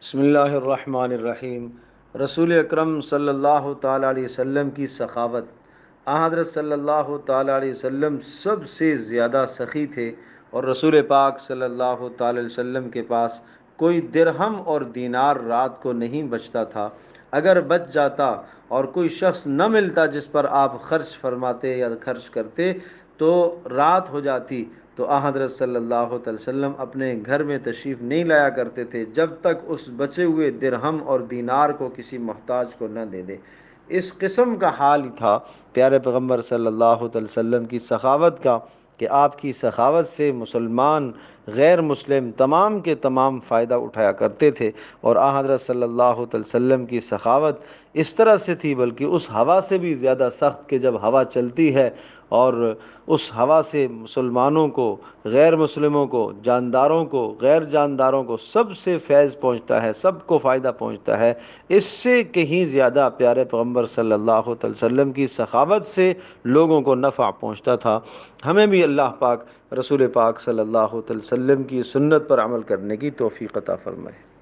بسم اللہ الرحمن الرحیم رسول اکرم صلی اللہ تعالیٰ علیہ وسلم کی سخاوت حضرت صلی اللہ تعالیٰ علیہ وسلم سب سے زیادہ سخی تھے اور رسول پاک صلی اللہ تعالی علیہ وسلم کے پاس کوئی درہم اور دینار رات کو نہیں بچتا تھا اگر بچ جاتا اور کوئی شخص نہ ملتا جس پر آپ خرچ فرماتے یا خرچ کرتے تو رات ہو جاتی تو آ حضرت صلی اللہ علیہ وسلم اپنے گھر میں تشریف نہیں لایا کرتے تھے جب تک اس بچے ہوئے درہم اور دینار کو کسی محتاج کو نہ دے دے اس قسم کا حال تھا پیارے پیغمبر صلی اللہ علیہ وسلم کی سخاوت کا کہ آپ کی سخاوت سے مسلمان غیر مسلم تمام کے تمام فائدہ اٹھایا کرتے تھے اور آ حضرت صلی اللہ علیہ وسلم کی سخاوت اس طرح سے تھی بلکہ اس ہوا سے بھی زیادہ سخت کہ جب ہوا چلتی ہے اور اس ہوا سے مسلمانوں کو غیر مسلموں کو جانداروں کو غیر جانداروں کو سب سے فیض پہنچتا ہے سب کو فائدہ پہنچتا ہے اس سے کہیں زیادہ پیارے پیغمبر صلی اللہ علیہ وسلم کی سخاوت سے لوگوں کو نفع پہنچتا تھا ہمیں بھی اللہ پاک رسول پاک صلی اللہ علیہ وسلم کی سنت پر عمل کرنے کی توفیق عطا فرمائے